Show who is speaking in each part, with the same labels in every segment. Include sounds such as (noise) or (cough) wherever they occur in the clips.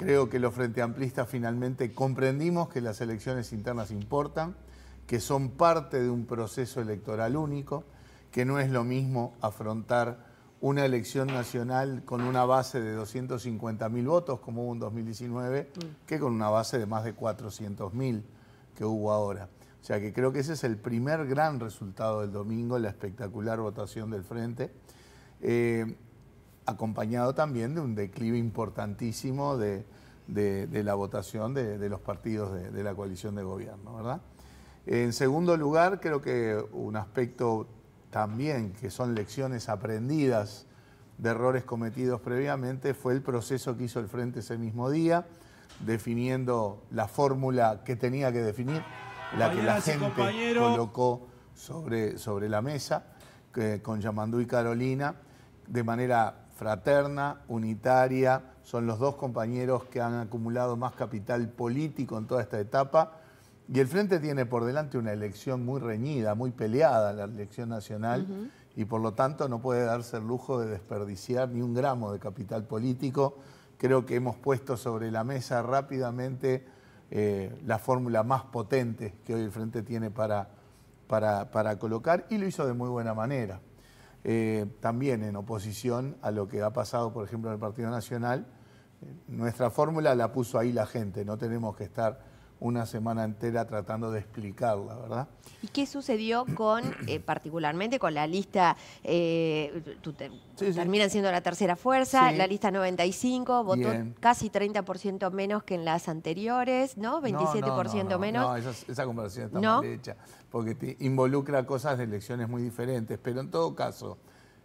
Speaker 1: Creo que los frente amplistas finalmente comprendimos que las elecciones internas importan, que son parte de un proceso electoral único, que no es lo mismo afrontar una elección nacional con una base de 250.000 votos, como hubo en 2019, mm. que con una base de más de 400.000 que hubo ahora. O sea que creo que ese es el primer gran resultado del domingo, la espectacular votación del Frente. Eh, acompañado también de un declive importantísimo de, la votación de, los partidos de, la coalición de gobierno, ¿verdad? En segundo lugar, creo que un aspecto también que son lecciones aprendidas de errores cometidos previamente fue el proceso que hizo el Frente ese mismo día, definiendo la fórmula que tenía que definir, la que la gente colocó sobre, sobre la mesa, con Yamandú y Carolina, de manera fraterna, unitaria, son los dos compañeros que han acumulado más capital político en toda esta etapa. Y el Frente tiene por delante una elección muy reñida, muy peleada, la elección nacional, y por lo tanto no puede darse el lujo de desperdiciar ni un gramo de capital político. Creo que hemos puesto sobre la mesa rápidamente eh, la fórmula más potente que hoy el Frente tiene para, para colocar, y lo hizo de muy buena manera. Eh, también en oposición a lo que ha pasado, por ejemplo, en el Partido Nacional. Eh, nuestra fórmula la puso ahí la gente, no tenemos que estar una semana entera tratando de explicarla, ¿verdad?
Speaker 2: ¿Y qué sucedió con, eh, (clears throat) particularmente con la lista, eh, terminan siendo la tercera fuerza, la lista 95, votó casi 30% menos que en las anteriores, ¿no? 27% menos. No,
Speaker 1: esa, esa conversación está mal hecha, porque involucra cosas de elecciones muy diferentes, pero en todo caso...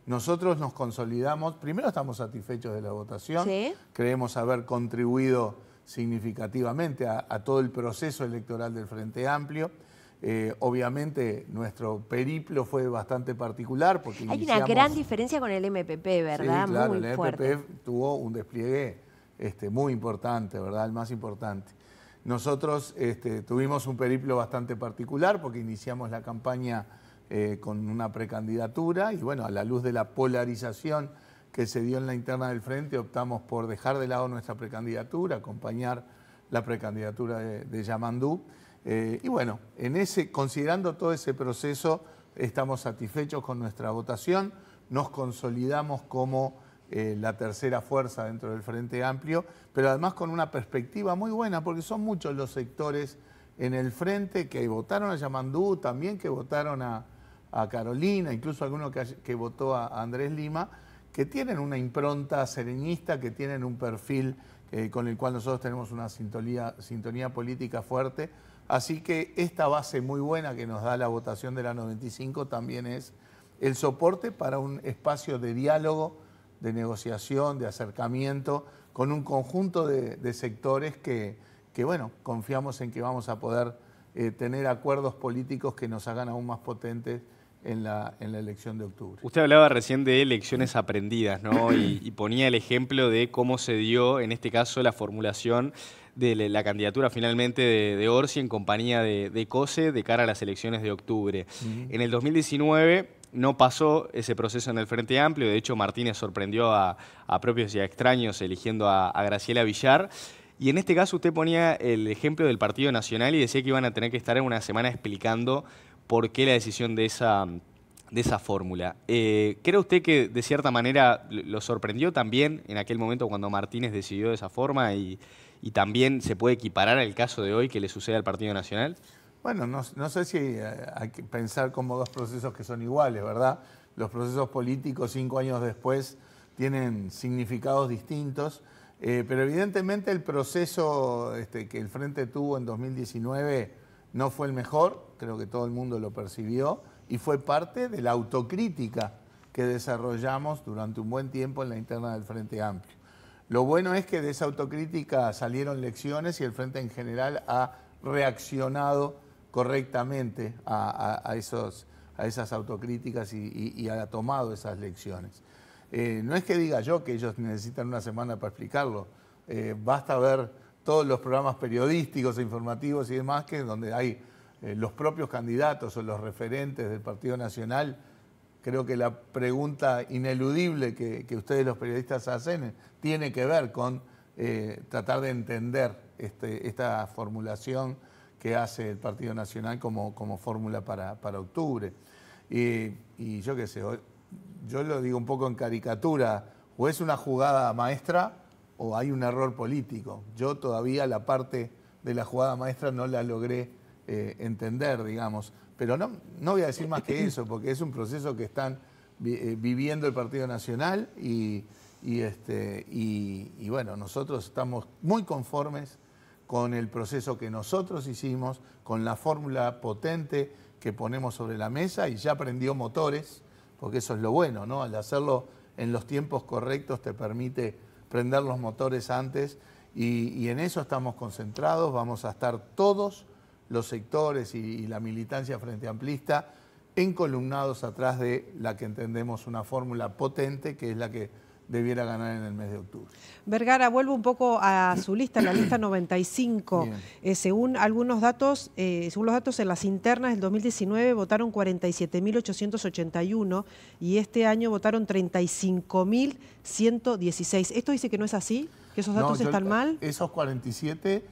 Speaker 1: Nosotros nos consolidamos, primero estamos satisfechos de la votación, creemos haber contribuido significativamente a, todo el proceso electoral del Frente Amplio. Eh, obviamente nuestro periplo fue bastante particular porque hay una gran
Speaker 2: diferencia con el MPP, ¿verdad? Sí, claro, el MPP
Speaker 1: tuvo un despliegue este, muy importante, ¿verdad? El más importante. Nosotros este, tuvimos un periplo bastante particular porque iniciamos la campaña eh, con una precandidatura y bueno, a la luz de la polarización que se dio en la interna del frente, optamos por dejar de lado nuestra precandidatura, acompañar la precandidatura de, Yamandú. Eh, y bueno, en ese, considerando todo ese proceso, estamos satisfechos con nuestra votación, nos consolidamos como eh, la tercera fuerza dentro del Frente Amplio, pero además con una perspectiva muy buena, porque son muchos los sectores en el frente que votaron a Yamandú, también que votaron a, Carolina, incluso alguno que votó a Andrés Lima, que tienen una impronta sereñista, que tienen un perfil eh, con el cual nosotros tenemos una sintonía, política fuerte. Así que esta base muy buena que nos da la votación de la 95 también es el soporte para un espacio de diálogo, de negociación, de acercamiento con un conjunto de, sectores que, que, bueno, confiamos en que vamos a poder eh, tener acuerdos políticos que nos hagan aún más potentes en la, elección de octubre.
Speaker 3: Usted hablaba recién de elecciones aprendidas, ¿no? Y, ponía el ejemplo de cómo se dio, en este caso, la formulación de la candidatura finalmente de, Orsi en compañía de, COSE de cara a las elecciones de octubre. En el 2019 no pasó ese proceso en el Frente Amplio, de hecho Martínez sorprendió a, propios y a extraños eligiendo a, Graciela Villar. Y en este caso usted ponía el ejemplo del Partido Nacional y decía que iban a tener que estar en una semana explicando por qué la decisión de esa, de esa fórmula. Eh, ¿Cree usted que de cierta manera lo sorprendió también en aquel momento cuando Martínez decidió de esa forma y, también se puede equiparar al caso de hoy que le sucede al Partido Nacional?
Speaker 1: Bueno, no, sé si eh, hay que pensar como dos procesos que son iguales, ¿verdad? Los procesos políticos cinco años después tienen significados distintos, eh, pero evidentemente el proceso este, que el Frente tuvo en 2019 no fue el mejor, creo que todo el mundo lo percibió, y fue parte de la autocrítica que desarrollamos durante un buen tiempo en la interna del Frente Amplio. Lo bueno es que de esa autocrítica salieron lecciones y el Frente en general ha reaccionado correctamente a, esos, a esas autocríticas y, ha tomado esas lecciones. Eh, no es que diga yo que ellos necesitan una semana para explicarlo, eh, basta ver todos los programas periodísticos, e informativos y demás, que donde hay eh, los propios candidatos o los referentes del Partido Nacional, creo que la pregunta ineludible que, ustedes los periodistas hacen eh, tiene que ver con eh, tratar de entender este, esta formulación que hace el Partido Nacional como, como fórmula para, octubre. Y, y yo qué sé, yo lo digo un poco en caricatura, o es una jugada maestra, o hay un error político. Yo todavía la parte de la jugada maestra no la logré eh, entender, digamos. Pero no, no voy a decir más que eh, eh, eso, porque es un proceso que están viviendo el Partido Nacional y, este, y bueno, nosotros estamos muy conformes con el proceso que nosotros hicimos, con la fórmula potente que ponemos sobre la mesa y ya prendió motores, porque eso es lo bueno, ¿no? Al hacerlo en los tiempos correctos te permite prender los motores antes y, en eso estamos concentrados, vamos a estar todos los sectores y, y la militancia frente amplista encolumnados atrás de la que entendemos una fórmula potente, que es la que debiera ganar en el mes de octubre.
Speaker 2: Vergara, vuelvo un poco a su lista, la lista 95. Eh, según algunos datos, eh, según los datos en las internas del 2019 votaron 47.881 y este año votaron 35.116. ¿Esto dice que no es así? ¿Que esos datos están mal?
Speaker 1: Esos 47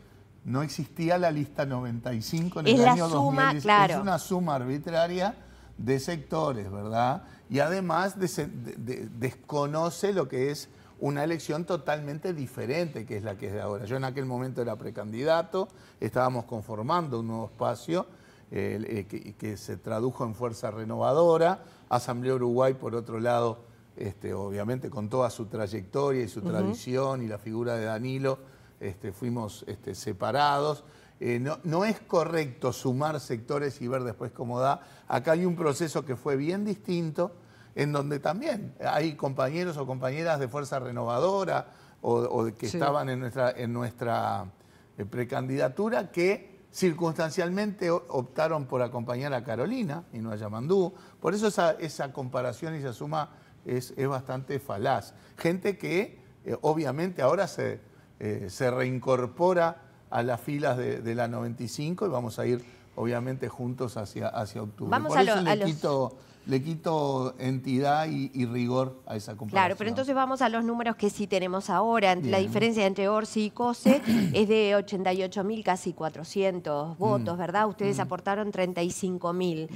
Speaker 1: no existía la lista 95 en el año suma, Es una suma arbitraria de sectores, ¿verdad? Y además desconoce lo que es una elección totalmente diferente que es la que es de ahora. Yo en aquel momento era precandidato, estábamos conformando un nuevo espacio eh, que, se tradujo en Fuerza Renovadora, Asamblea Uruguay por otro lado, este, obviamente con toda su trayectoria y su tradición y la figura de Danilo, este, fuimos este, separados eh, no, es correcto sumar sectores y ver después cómo da. Acá hay un proceso que fue bien distinto, en donde también hay compañeros o compañeras de Fuerza Renovadora o, que estaban en nuestra, en nuestra eh, precandidatura que circunstancialmente optaron por acompañar a Carolina y no a Yamandú. Por eso esa, esa comparación y esa suma es, es bastante falaz. Gente que eh, obviamente ahora se, se reincorpora a las filas de, la 95 y vamos a ir obviamente juntos hacia, hacia octubre. Vamos le quito entidad y, rigor a esa comparación. Claro, pero entonces
Speaker 2: vamos a los números que sí tenemos ahora. La diferencia entre Orsi y COSE (clears throat) es de 88.000, casi 400 mm. votos, ¿verdad? Ustedes mm. aportaron 35.000.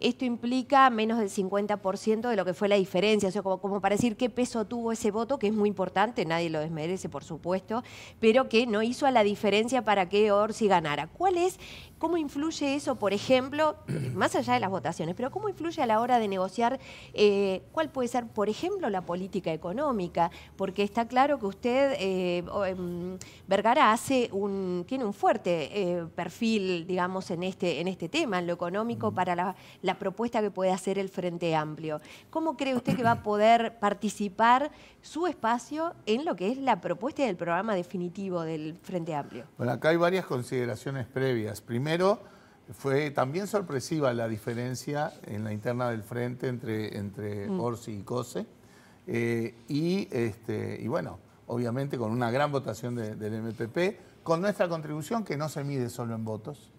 Speaker 2: Esto implica menos del 50% de lo que fue la diferencia, o sea, como, como, para decir qué peso tuvo ese voto, que es muy importante, nadie lo desmerece, por supuesto, pero que no hizo a la diferencia para que Orsi ganara. ¿Cuál es ¿Cómo influye eso, por ejemplo, (clears throat) más allá de las votaciones, pero cómo influye a la hora de negociar eh, cuál puede ser, por ejemplo, la política económica? Porque está claro que usted, eh, em, Vergara, hace un, tiene un fuerte eh, perfil, digamos, en este, en este tema, en lo económico, mm. para la, propuesta que puede hacer el Frente Amplio. ¿Cómo cree usted que va a (clears throat) poder participar su espacio en lo que es la propuesta del programa definitivo del Frente Amplio?
Speaker 1: Bueno, acá hay varias consideraciones previas. Primero, fue también sorpresiva la diferencia en la interna del frente entre, entre mm. Orsi y Cose. Eh, y, este, y bueno, obviamente con una gran votación del MPP, con nuestra contribución que no se mide solo en votos,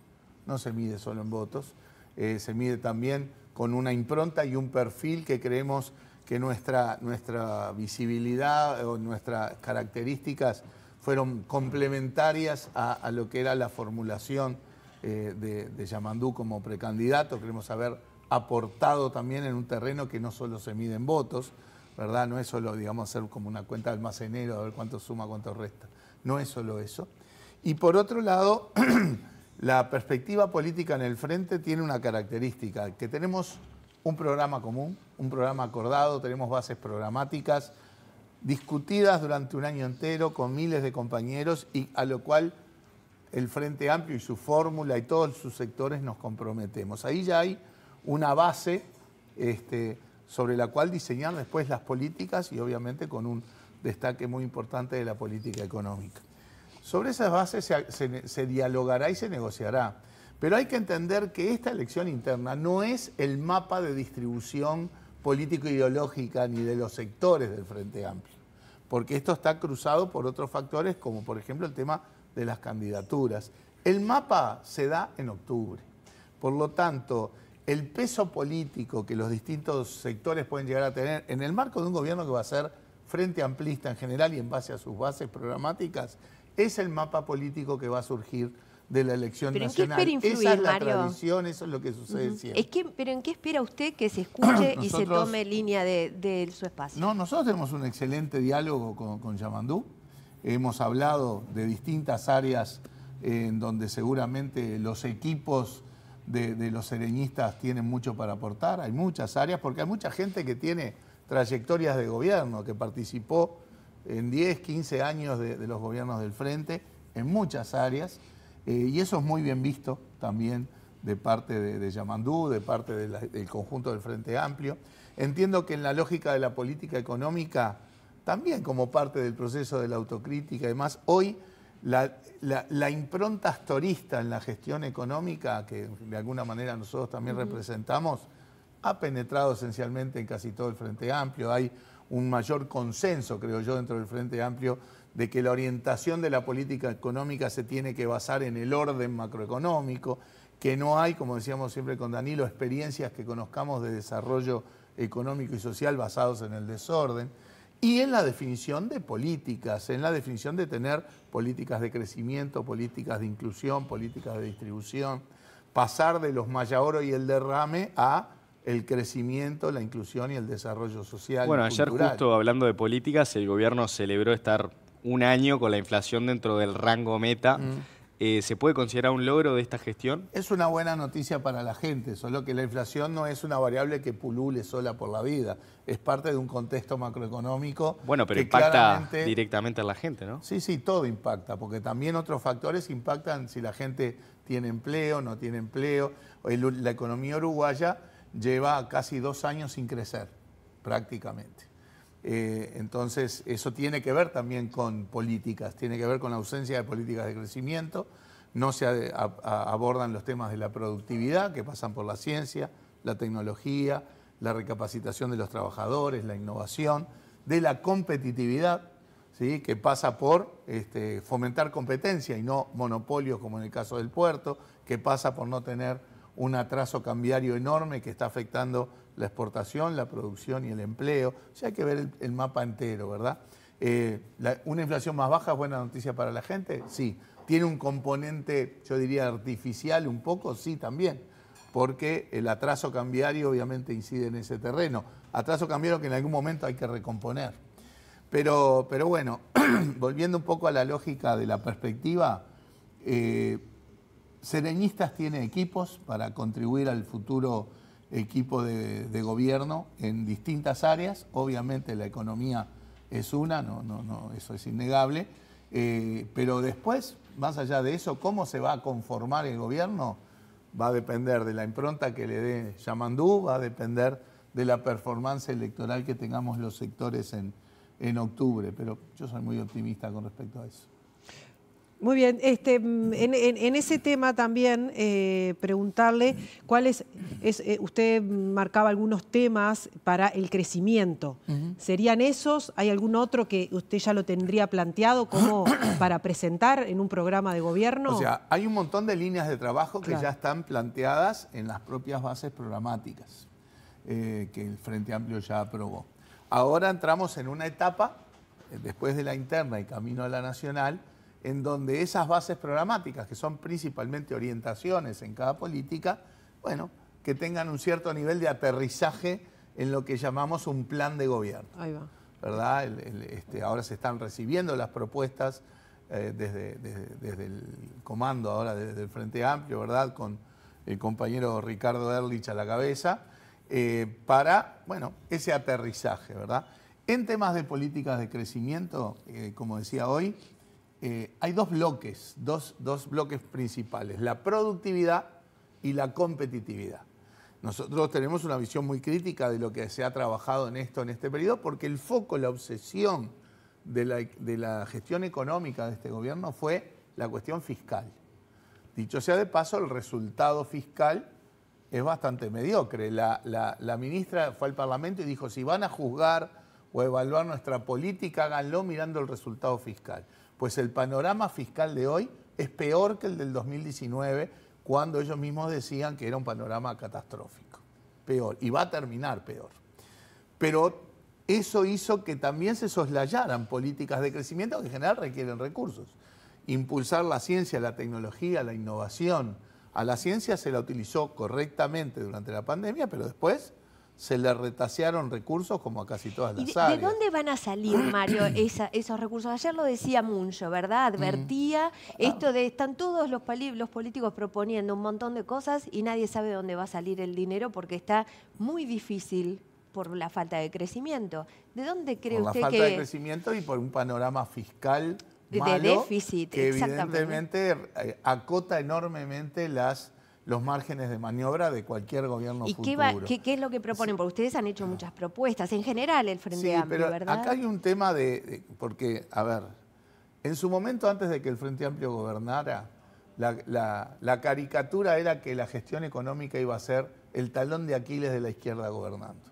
Speaker 1: no se mide solo en votos, eh, se mide también con una impronta y un perfil que creemos que nuestra, nuestra visibilidad o nuestras características fueron complementarias a lo que era la formulación eh, de, de Yamandú como precandidato, queremos haber aportado también en un terreno que no solo se mide en votos, ¿verdad? No es solo, digamos, hacer como una cuenta de almacenero, a ver cuánto suma, cuánto resta. No es solo eso. Y por otro lado, (clears throat) la perspectiva política en el frente tiene una característica, que tenemos un programa común, un programa acordado, tenemos bases programáticas discutidas durante un año entero con miles de compañeros y a lo cual el Frente Amplio y su fórmula y todos sus sectores nos comprometemos. Ahí ya hay una base este, sobre la cual diseñar después las políticas y obviamente con un destaque muy importante de la política económica. Sobre esas bases se, se dialogará y se negociará, pero hay que entender que esta elección interna no es el mapa de distribución político-ideológica ni de los sectores del Frente Amplio, porque esto está cruzado por otros factores como por ejemplo el tema de las candidaturas. El mapa se da en octubre. Por lo tanto, el peso político que los distintos sectores pueden llegar a tener en el marco de un gobierno que va a ser frente amplista en general y en base a sus bases programáticas, es el mapa político que va a surgir de la elección nacional. Esa es la eso es lo que sucede siempre. Es
Speaker 2: que, ¿Pero en qué espera usted que se escuche y se tome línea de, su
Speaker 1: espacio? No, nosotros tenemos un excelente diálogo con, con Yamandú. Hemos hablado de distintas áreas eh, en donde seguramente los equipos de, los sereñistas tienen mucho para aportar. Hay muchas áreas, porque hay mucha gente que tiene trayectorias de gobierno, que participó en 10, 15 años de, los gobiernos del frente, en muchas áreas, eh, y eso es muy bien visto también de parte de, Yamandú, de parte del conjunto del Frente Amplio. Entiendo que en la lógica de la política económica también como parte del proceso de la autocrítica y hoy la, impronta astorista en la gestión económica, que de alguna manera nosotros también representamos, ha penetrado esencialmente en casi todo el Frente Amplio. Hay un mayor consenso, creo yo, dentro del Frente Amplio de que la orientación de la política económica se tiene que basar en el orden macroeconómico, que no hay, como decíamos siempre con Danilo, experiencias que conozcamos de desarrollo económico y social basados en el desorden y en la definición de políticas, en la definición de tener políticas de crecimiento, políticas de inclusión, políticas de distribución, pasar de los oro y el derrame a el crecimiento, la inclusión y el desarrollo social. Bueno, ayer justo
Speaker 3: hablando de políticas, el gobierno celebró estar un año con la inflación dentro del rango meta. Mm. Eh, ¿se puede considerar un logro de esta gestión?
Speaker 1: Es una buena noticia para la gente, solo que la inflación no es una variable que pulule sola por la vida, es parte de un contexto macroeconómico. Bueno, pero que impacta
Speaker 3: directamente a la
Speaker 1: gente, ¿no? Sí, sí, todo impacta, porque también otros factores impactan si la gente tiene empleo, no tiene empleo. la economía uruguaya lleva casi dos años sin crecer, prácticamente. Eh, entonces, eso tiene que ver también con políticas, tiene que ver con la ausencia de políticas de crecimiento, no se abordan los temas de la productividad que pasan por la ciencia, la tecnología, la recapacitación de los trabajadores, la innovación, de la competitividad, ¿sí? que pasa por este, fomentar competencia y no monopolios como en el caso del puerto, que pasa por no tener un atraso cambiario enorme que está afectando la exportación, la producción y el empleo. O sea, hay que ver el, mapa entero, ¿verdad? Eh, ¿Una inflación más baja es buena noticia para la gente? Sí. ¿Tiene un componente, yo diría, artificial un poco? Sí, también. Porque el atraso cambiario obviamente incide en ese terreno. Atraso cambiario que en algún momento hay que recomponer. Pero, pero bueno, (clears throat) volviendo un poco a la lógica de la perspectiva, eh, Sereñistas tiene equipos para contribuir al futuro equipo de, gobierno en distintas áreas. Obviamente la economía es una, no, no, eso es innegable. Eh, pero después, más allá de eso, cómo se va a conformar el gobierno va a depender de la impronta que le dé Yamandú, va a depender de la performance electoral que tengamos los sectores en, en octubre. Pero yo soy muy optimista con respecto a eso.
Speaker 2: Muy bien, este, mm, en, ese tema también eh, preguntarle cuáles, eh, usted marcaba algunos temas para el crecimiento. ¿Serían esos? ¿Hay algún otro que usted ya lo tendría planteado como (clears throat) para presentar en un programa de gobierno? O sea,
Speaker 1: hay un montón de líneas de trabajo que ya están planteadas en las propias bases programáticas eh, que el Frente Amplio ya aprobó. Ahora entramos en una etapa, después de la interna y camino a la nacional, en donde esas bases programáticas, que son principalmente orientaciones en cada política, bueno, que tengan un cierto nivel de aterrizaje en lo que llamamos un plan de gobierno. Ahí va. ¿Verdad? Este, ahora se están recibiendo las propuestas eh, desde, desde, el comando, ahora desde el Frente Amplio, ¿verdad? Con el compañero Ricardo Erlich a la cabeza, eh, para, bueno, ese aterrizaje, ¿verdad? En temas de políticas de crecimiento, eh, como decía hoy, eh, hay dos bloques, dos, bloques principales, la productividad y la competitividad. Nosotros tenemos una visión muy crítica de lo que se ha trabajado en esto, en este periodo, porque el foco, la obsesión de la, gestión económica de este gobierno fue la cuestión fiscal. Dicho sea de paso, el resultado fiscal es bastante mediocre. la ministra fue al Parlamento y dijo, si van a juzgar o evaluar nuestra política, háganlo mirando el resultado fiscal. Pues el panorama fiscal de hoy es peor que el del 2019, cuando ellos mismos decían que era un panorama catastrófico. Peor, y va a terminar peor. Pero eso hizo que también se soslayaran políticas de crecimiento que en general requieren recursos. Impulsar la ciencia, la tecnología, la innovación. A la ciencia se la utilizó correctamente durante la pandemia, pero después se le retasearon recursos como a casi todas las ¿Y de,
Speaker 2: dónde van a salir, Mario, (clears throat) esos recursos? Ayer lo decía Muncho, ¿verdad? Mm. Advertía ah. esto de están todos los, políticos proponiendo un montón de cosas y nadie sabe dónde va a salir el dinero porque está muy difícil por la falta de crecimiento. ¿De dónde cree usted que...? Por la falta de
Speaker 1: crecimiento y por un panorama fiscal de déficit, exactamente. evidentemente eh, acota enormemente las los márgenes de maniobra de cualquier gobierno ¿Y futuro. Qué,
Speaker 2: es lo que proponen? Porque ustedes han hecho muchas propuestas, en general el Frente sí, Amplio, ¿verdad? Acá hay
Speaker 1: un tema de, porque, a ver, en su momento antes de que el Frente Amplio gobernara, la, caricatura era que la gestión económica iba a ser el talón de Aquiles de la izquierda gobernando.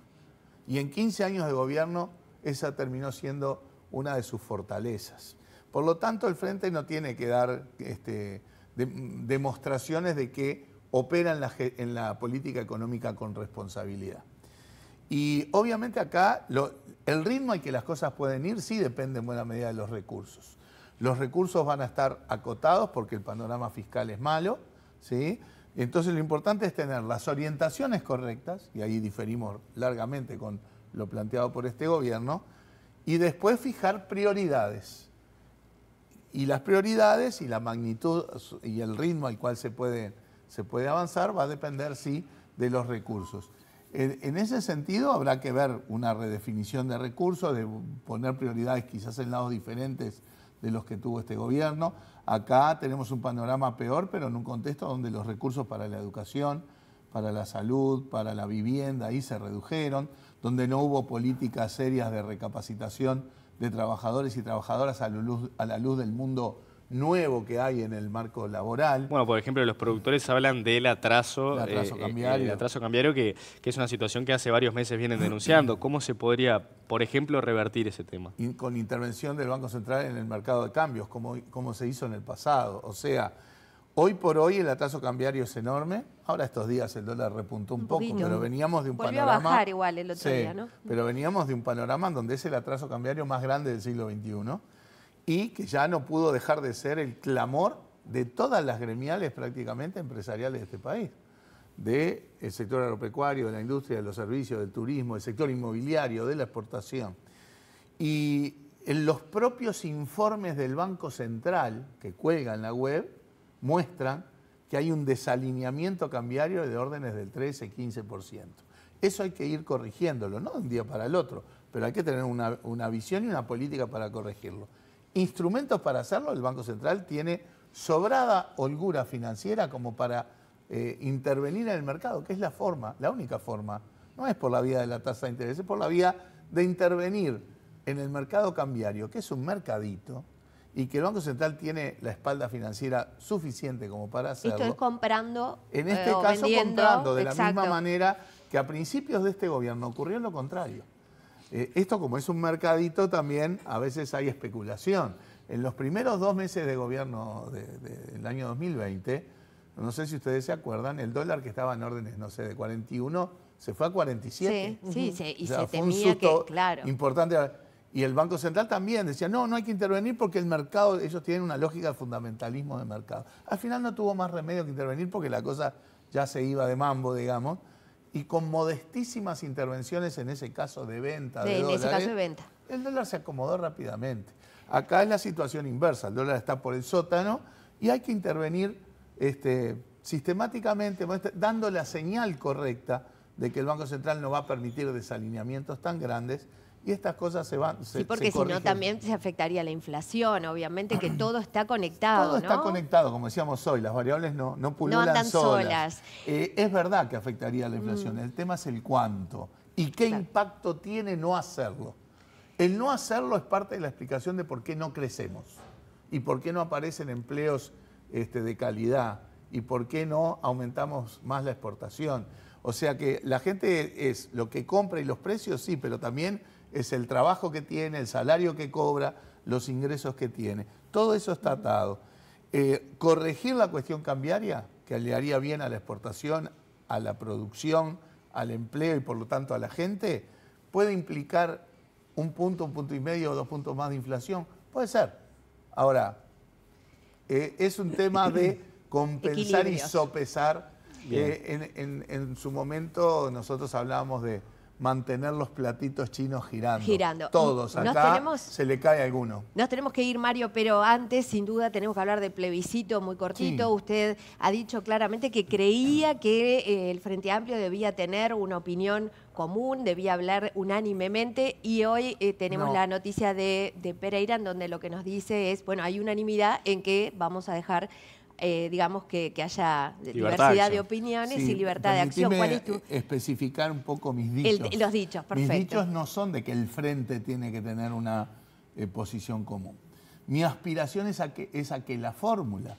Speaker 1: Y en 15 años de gobierno, esa terminó siendo una de sus fortalezas. Por lo tanto, el Frente no tiene que dar este, demostraciones de que opera en la, política económica con responsabilidad. Y obviamente acá el ritmo al que las cosas pueden ir sí depende en buena medida de los recursos. Los recursos van a estar acotados porque el panorama fiscal es malo, ¿sí? Entonces lo importante es tener las orientaciones correctas, y ahí diferimos largamente con lo planteado por este gobierno, y después fijar prioridades. Y las prioridades y la magnitud y el ritmo al cual se pueden se puede avanzar, va a depender, sí, de los recursos. En, ese sentido, habrá que ver una redefinición de recursos, de poner prioridades quizás en lados diferentes de los que tuvo este gobierno. Acá tenemos un panorama peor, pero en un contexto donde los recursos para la educación, para la salud, para la vivienda, ahí se redujeron, donde no hubo políticas serias de recapacitación de trabajadores y trabajadoras a luz, a la luz del mundo nuevo que hay en el marco laboral. Bueno,
Speaker 3: por ejemplo, los productores hablan del atraso, el eh, eh, cambiario. El atraso cambiario, que, es una situación que hace varios meses vienen denunciando. ¿Cómo se podría, por ejemplo, revertir ese tema?
Speaker 1: con intervención del Banco Central en el mercado de cambios, como, como se hizo en el pasado. O sea, hoy por hoy el atraso cambiario es enorme. Ahora estos días el dólar repuntó un, poco, pero veníamos de un Volvió panorama... a bajar igual el otro día, ¿no? pero veníamos de un panorama donde es el atraso cambiario más grande del siglo XXI y que ya no pudo dejar de ser el clamor de todas las gremiales prácticamente empresariales de este país, del sector agropecuario, de la industria, de los servicios, del turismo, del sector inmobiliario, de la exportación. Y en los propios informes del Banco Central que cuelgan en la web muestran que hay un desalineamiento cambiario de órdenes del 13-15%. Eso hay que ir corrigiéndolo, no de un día para el otro, pero hay que tener una, una visión y una política para corregirlo instrumentos para hacerlo, el Banco Central tiene sobrada holgura financiera como para eh, intervenir en el mercado, que es la forma, la única forma. No es por la vía de la tasa de interés, es por la vía de intervenir en el mercado cambiario, que es un mercadito, y que el Banco Central tiene la espalda financiera suficiente como para hacerlo. Esto es
Speaker 2: comprando. En eh, este caso, comprando, de la misma
Speaker 1: manera que a principios de este gobierno ocurrió lo contrario. Eh, esto como es un mercadito también a veces hay especulación. En los primeros dos meses de gobierno del año 2020, no sé si ustedes se acuerdan, el dólar que estaba en órdenes, no sé, de 41 se fue a 47. Sí, sí, y se temía que, claro. Importante. Y el Banco Central también decía, no, no hay que intervenir porque el mercado, ellos tienen una lógica de fundamentalismo de mercado. Al final no tuvo más remedio que intervenir porque la cosa ya se iba de mambo, digamos y con modestísimas intervenciones en ese caso de venta. De, dólares, ese caso de venta. El dólar se acomodó rápidamente. Acá es la situación inversa, el dólar está por el sótano y hay que intervenir este, sistemáticamente, pues, dando la señal correcta de que el Banco Central no va a permitir desalineamientos tan grandes y estas cosas se van. sí, porque si no también
Speaker 2: se afectaría la inflación, obviamente, que todo está conectado. Todo está
Speaker 1: conectado, como decíamos hoy, las variables no, no pululan solas. Eh, es verdad que afectaría la inflación, mm. el tema es el cuánto y qué impacto tiene no hacerlo. El no hacerlo es parte de la explicación de por qué no crecemos y por qué no aparecen empleos este, de calidad y por qué no aumentamos más la exportación. O sea que la gente es lo que compra y los precios, sí, pero también es el trabajo que tiene, el salario que cobra, los ingresos que tiene. Todo eso está atado. Eh, corregir la cuestión cambiaria, que le haría bien a la exportación, a la producción, al empleo y por lo tanto a la gente, puede implicar un punto, un punto y medio o dos puntos más de inflación. Puede ser. Ahora, eh, es un tema de (clears throat) compensar y sopesar. Eh, en su momento nosotros hablábamos de mantener los platitos chinos girando. Girando. Todos, acá se le cae alguno.
Speaker 2: Nos tenemos que ir, Mario, pero antes, sin duda, tenemos que hablar de plebiscito muy cortito. Usted ha dicho claramente que creía que eh, el Frente Amplio debía tener una opinión común, debía hablar unánimemente y hoy eh, tenemos la noticia de, de Pereira en donde lo que nos dice es, bueno, hay unanimidad en que vamos a dejar eh, digamos, que, haya diversidad de, opiniones y libertad de acción. ¿Cuál es
Speaker 1: especificar un poco mis dichos. los dichos, perfecto. Mis dichos no son de que el frente tiene que tener una eh, posición común. Mi aspiración es a que, que la fórmula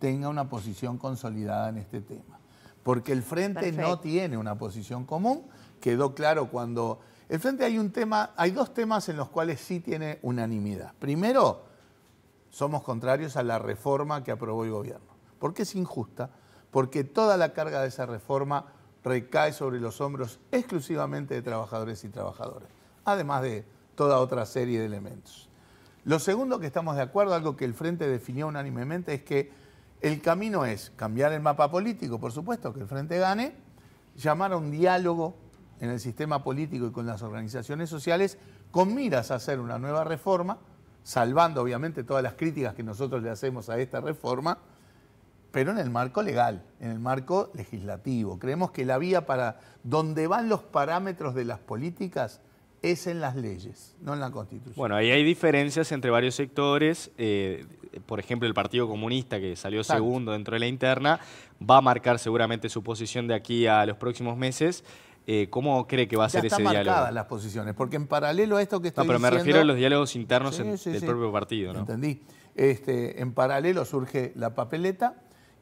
Speaker 1: tenga una posición consolidada en este tema. Porque el frente no tiene una posición común. Quedó claro cuando... El frente hay un tema, hay dos temas en los cuales sí tiene unanimidad. Primero, somos contrarios a la reforma que aprobó el gobierno. porque es injusta? Porque toda la carga de esa reforma recae sobre los hombros exclusivamente de trabajadores y trabajadoras, además de toda otra serie de elementos. Lo segundo que estamos de acuerdo, algo que el Frente definió unánimemente, es que el camino es cambiar el mapa político, por supuesto, que el Frente gane, llamar a un diálogo en el sistema político y con las organizaciones sociales con miras a hacer una nueva reforma salvando obviamente todas las críticas que nosotros le hacemos a esta reforma, pero en el marco legal, en el marco legislativo. Creemos que la vía para donde van los parámetros de las políticas es en las leyes, no en la Constitución.
Speaker 3: Bueno, ahí hay diferencias entre varios sectores. Eh, por ejemplo, el Partido Comunista, que salió segundo dentro de la interna, va a marcar seguramente su posición de aquí a los próximos meses. Eh, ¿Cómo cree que va a ser ese diálogo? Están marcadas
Speaker 1: las posiciones, porque en paralelo a esto que estoy No, pero me refiero a los
Speaker 3: diálogos internos del propio partido, ¿no?
Speaker 1: Entendí. Este, en paralelo surge la papeleta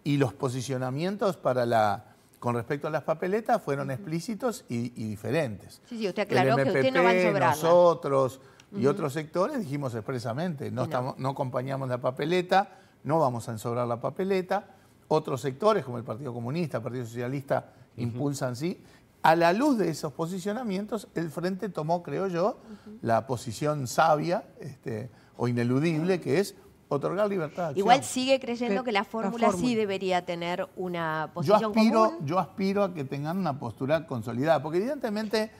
Speaker 1: y los posicionamientos para la con respecto a las papeletas fueron explícitos y, diferentes.
Speaker 2: Sí, sí, usted aclaró que usted a
Speaker 1: Nosotros y otros sectores dijimos expresamente, no, Estamos, no acompañamos la papeleta, no vamos a ensobrar la papeleta. Otros sectores, como el Partido Comunista, el Partido Socialista, impulsan sí. A la luz de esos posicionamientos, el Frente tomó, creo yo, la posición sabia este, o ineludible que es otorgar libertad. Igual sigue creyendo que la fórmula, sí
Speaker 2: debería tener una posición yo
Speaker 1: Yo aspiro a que tengan una postura consolidada, porque evidentemente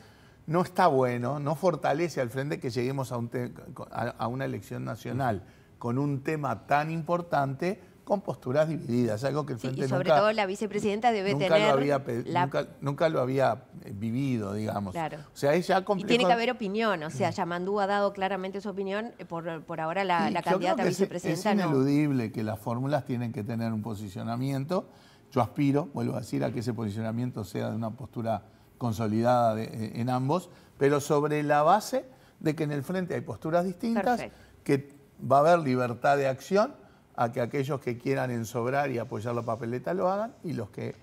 Speaker 1: no está bueno, no fortalece al frente que lleguemos a, a una elección nacional con un tema tan importante con posturas divididas, algo que el Frente y, y sobre todo
Speaker 2: la vicepresidenta debe nunca tener... Lo
Speaker 1: había, nunca, lo había eh, vivido, digamos. Claro. O sea, ella ha Y tiene que haber
Speaker 2: opinión, o sea, mm. Yamandú ha dado claramente su opinión, eh, por, ahora la, la candidata vicepresidenta no. es
Speaker 1: ineludible que las fórmulas tienen que tener un posicionamiento. Yo aspiro, vuelvo a decir, a que ese posicionamiento sea de una postura consolidada eh, en ambos, pero sobre la base de que en el frente hay posturas distintas, que va a haber libertad de acción a que aquellos que quieran ensobrar y apoyar la papeleta lo hagan y los que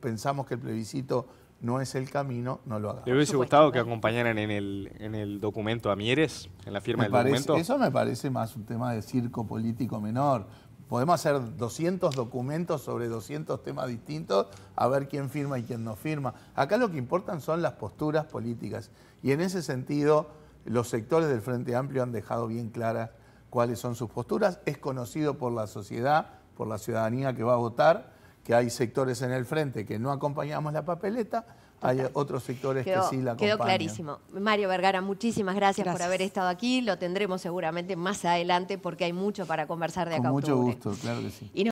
Speaker 1: pensamos que el plebiscito no es el camino, no lo hagan. ¿Le hubiese gustado que
Speaker 3: acompañaran en el, en el documento a Mieres, en la firma del documento? Eso
Speaker 1: me parece más un tema de circo político menor. Podemos hacer 200 documentos sobre 200 temas distintos, a ver quién firma y quién no firma. Acá lo que importan son las posturas políticas. Y en ese sentido, los sectores del Frente Amplio han dejado bien claras cuáles son sus posturas. Es conocido por la sociedad, por la ciudadanía que va a votar, que hay sectores en el frente que no acompañamos la papeleta, hay otros sectores que sí la acompañan. Quedó clarísimo.
Speaker 2: Mario Vergara, muchísimas gracias, por haber estado aquí. Lo tendremos seguramente más adelante porque hay mucho para conversar de acá Con mucho gusto, claro que sí.